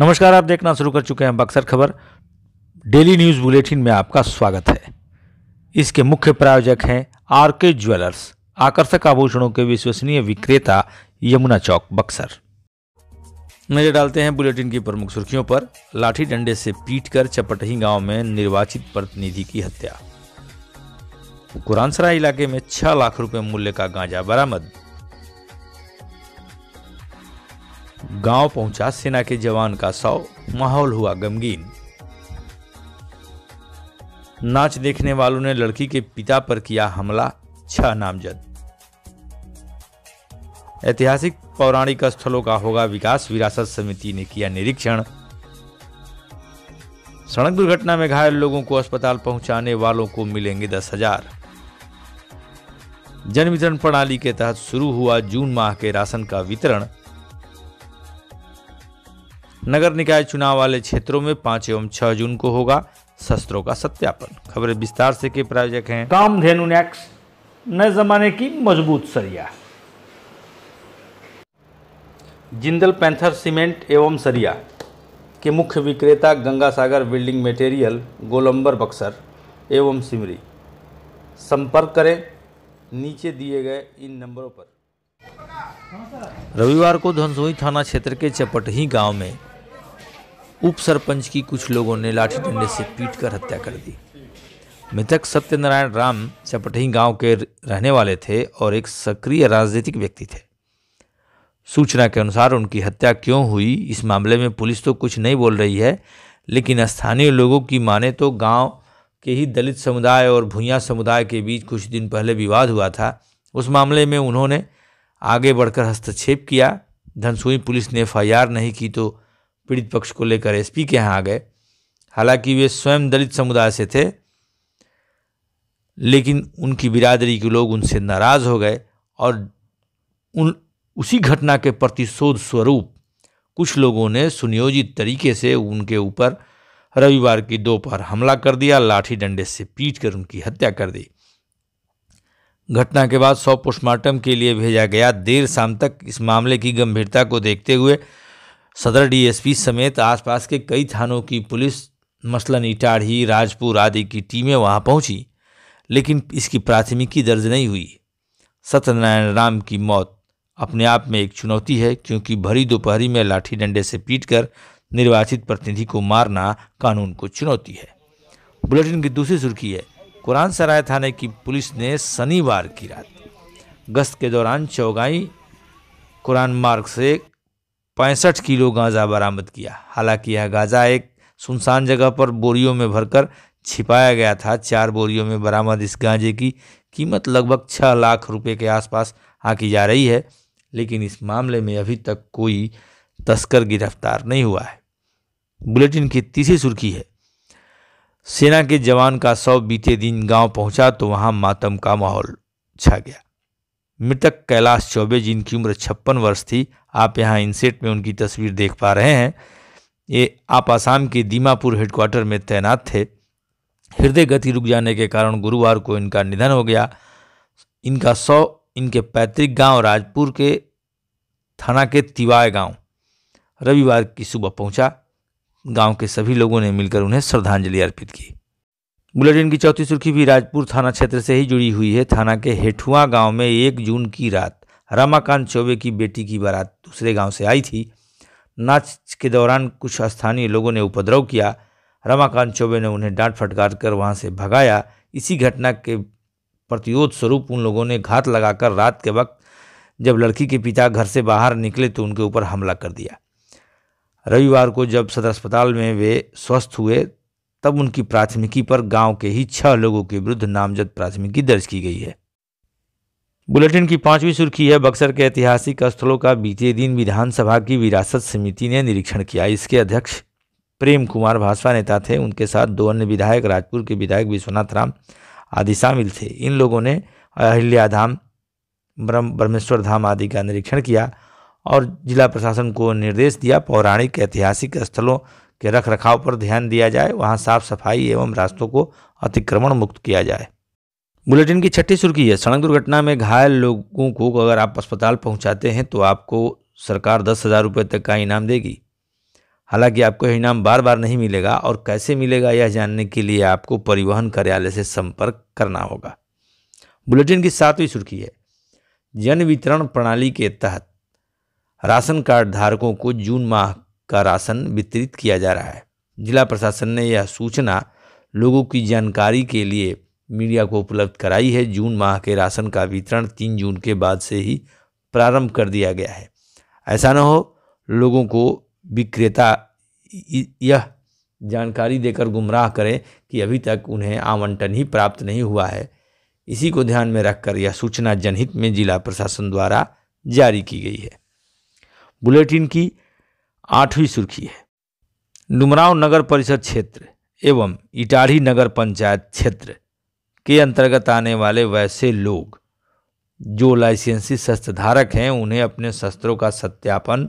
नमस्कार आप देखना शुरू कर चुके हैं बक्सर खबर डेली न्यूज़ बुलेटिन में आपका स्वागत है इसके मुख्य प्रायोजक हैं आर के ज्वेलर्स आकर्षक आभूषणों के विश्वसनीय विक्रेता यमुना चौक बक्सर नजर डालते हैं बुलेटिन की प्रमुख सुर्खियों पर लाठी डंडे से पीट कर चपटही गांव में निर्वाचित प्रतिनिधि की हत्या कुरानसराय इलाके में छह लाख रुपए मूल्य का गांजा बरामद गांव पहुंचा सेना के जवान का शव माहौल हुआ गमगीन नाच देखने वालों ने लड़की के पिता पर किया हमला छह नामजद ऐतिहासिक पौराणिक स्थलों का होगा विकास विरासत समिति ने किया निरीक्षण सड़क दुर्घटना में घायल लोगों को अस्पताल पहुंचाने वालों को मिलेंगे दस हजार जन वितरण प्रणाली के तहत शुरू हुआ जून माह के राशन का वितरण नगर निकाय चुनाव वाले क्षेत्रों में पाँच एवं छह जून को होगा शस्त्रों का सत्यापन खबरें विस्तार से के प्रायोजक हैं धेनु नेक्स नए जमाने की मजबूत सरिया जिंदल पैंथर सीमेंट एवं सरिया के मुख्य विक्रेता गंगा सागर बिल्डिंग मटेरियल गोलंबर बक्सर एवं सिमरी संपर्क करें नीचे दिए गए इन नंबरों पर रविवार को धनसोई थाना क्षेत्र के चपटही गांव में उप सरपंच की कुछ लोगों ने लाठी डंडे से पीट कर हत्या कर दी मृतक सत्यनारायण राम चपटही गांव के रहने वाले थे और एक सक्रिय राजनीतिक व्यक्ति थे सूचना के अनुसार उनकी हत्या क्यों हुई इस मामले में पुलिस तो कुछ नहीं बोल रही है लेकिन स्थानीय लोगों की माने तो गांव के ही दलित समुदाय और भूया समुदाय के बीच कुछ दिन पहले विवाद हुआ था उस मामले में उन्होंने आगे बढ़कर हस्तक्षेप किया धनसुई पुलिस ने एफ नहीं की तो पीड़ित पक्ष को लेकर एसपी के यहाँ आ गए हालांकि वे स्वयं दलित समुदाय से थे लेकिन उनकी बिरादरी के लोग उनसे नाराज़ हो गए और उन उसी घटना के प्रतिशोध स्वरूप कुछ लोगों ने सुनियोजित तरीके से उनके ऊपर रविवार की दोपहर हमला कर दिया लाठी डंडे से पीट कर उनकी हत्या कर दी घटना के बाद सौ पोस्टमार्टम के लिए भेजा गया देर शाम तक इस मामले की गंभीरता को देखते हुए सदर डीएसपी समेत आसपास के कई थानों की पुलिस मसलन इटाढ़ी राजपुर आदि की टीमें वहां पहुंची लेकिन इसकी प्राथमिकी दर्ज नहीं हुई सत्यनारायण राम की मौत अपने आप में एक चुनौती है क्योंकि भरी दोपहरी में लाठी डंडे से पीटकर निर्वाचित प्रतिनिधि को मारना कानून को चुनौती है बुलेटिन की दूसरी सुर्खी है कुरान सराय थाने की पुलिस ने शनिवार की रात गश्त के दौरान चौगाई कुरान मार्ग से पैंसठ किलो गांजा बरामद किया हालांकि यह गांजा एक सुनसान जगह पर बोरियों में भरकर छिपाया गया था चार बोरियों में बरामद इस गांजे की कीमत लगभग छः लाख रुपए के आसपास आकी जा रही है लेकिन इस मामले में अभी तक कोई तस्कर गिरफ्तार नहीं हुआ है बुलेटिन की तीसरी सुर्खी है सेना के जवान का शव बीते दिन गांव पहुंचा तो वहां मातम का माहौल छा गया मृतक कैलाश चौबे जिनकी उम्र छप्पन वर्ष थी आप यहाँ इनसेट में उनकी तस्वीर देख पा रहे हैं ये आप आसाम के दीमापुर हेडक्वार्टर में तैनात थे हृदय गति रुक जाने के कारण गुरुवार को इनका निधन हो गया इनका सौ इनके पैतृक गांव राजपुर के थाना के तिवाय गांव रविवार की सुबह पहुंचा गांव के सभी लोगों ने मिलकर उन्हें श्रद्धांजलि अर्पित की बुलेटिन की चौथी सुर्खी भी राजपुर थाना क्षेत्र से ही जुड़ी हुई है थाना के हेठुआ गांव में एक जून की रात रमाकांत चौबे की बेटी की बारात दूसरे गांव से आई थी नाच के दौरान कुछ स्थानीय लोगों ने उपद्रव किया रमाकांत चौबे ने उन्हें डांट फटकार कर वहाँ से भगाया इसी घटना के प्रतिरोध स्वरूप उन लोगों ने घात लगाकर रात के वक्त जब लड़की के पिता घर से बाहर निकले तो उनके ऊपर हमला कर दिया रविवार को जब सदर अस्पताल में वे स्वस्थ हुए तब उनकी प्राथमिकी पर गांव के ही छह लोगों के विरुद्ध नामजद प्राथमिकी दर्ज की गई है बुलेटिन की पांचवी सुर्खी है बक्सर के ऐतिहासिक स्थलों का बीते दिन विधानसभा की विरासत समिति ने निरीक्षण किया इसके अध्यक्ष प्रेम कुमार भाजपा नेता थे उनके साथ दो अन्य विधायक राजपुर के विधायक विश्वनाथ राम आदि शामिल थे इन लोगों ने अहिल्या ब्रह्म ब्रह्मेश्वर धाम आदि का निरीक्षण किया और जिला प्रशासन को निर्देश दिया पौराणिक ऐतिहासिक स्थलों के रख रखाव पर ध्यान दिया जाए वहां साफ सफाई एवं रास्तों को अतिक्रमण मुक्त किया जाए बुलेटिन की छठी सुर्खी है सड़क दुर्घटना में घायल लोगों को अगर आप अस्पताल पहुंचाते हैं तो आपको सरकार दस हज़ार रुपये तक का इनाम देगी हालांकि आपको यह इनाम बार बार नहीं मिलेगा और कैसे मिलेगा यह जानने के लिए आपको परिवहन कार्यालय से संपर्क करना होगा बुलेटिन की सातवीं सुर्खी है जन वितरण प्रणाली के तहत राशन कार्ड धारकों को जून माह का राशन वितरित किया जा रहा है जिला प्रशासन ने यह सूचना लोगों की जानकारी के लिए मीडिया को उपलब्ध कराई है जून माह के राशन का वितरण तीन जून के बाद से ही प्रारंभ कर दिया गया है ऐसा न हो लोगों को विक्रेता यह जानकारी देकर गुमराह करें कि अभी तक उन्हें आवंटन ही प्राप्त नहीं हुआ है इसी को ध्यान में रखकर यह सूचना जनहित में जिला प्रशासन द्वारा जारी की गई है बुलेटिन की आठवीं सुर्खी है डुमराव नगर परिषद क्षेत्र एवं इटाढ़ी नगर पंचायत क्षेत्र के अंतर्गत आने वाले वैसे लोग जो लाइसेंसी शस्त्र धारक हैं उन्हें अपने शस्त्रों का सत्यापन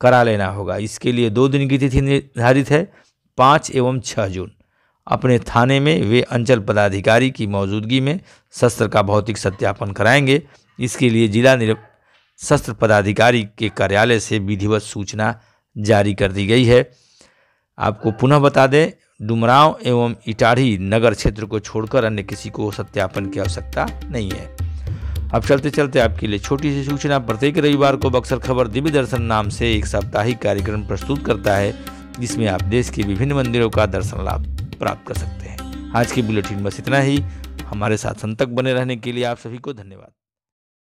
करा लेना होगा इसके लिए दो दिन की तिथि निर्धारित है पाँच एवं छः जून अपने थाने में वे अंचल पदाधिकारी की मौजूदगी में शस्त्र का भौतिक सत्यापन कराएंगे इसके लिए जिला शस्त्र पदाधिकारी के कार्यालय से विधिवत सूचना जारी कर दी गई है आपको पुनः बता दें डुमराव एवं इटाढ़ी नगर क्षेत्र को छोड़कर अन्य किसी को सत्यापन की आवश्यकता नहीं है अब चलते चलते आपके लिए छोटी सी सूचना प्रत्येक रविवार को बक्सर खबर दिव्य दर्शन नाम से एक साप्ताहिक कार्यक्रम प्रस्तुत करता है जिसमें आप देश के विभिन्न मंदिरों का दर्शन लाभ प्राप्त कर सकते हैं आज के बुलेटिन बस इतना ही हमारे साथ संतक बने रहने के लिए आप सभी को धन्यवाद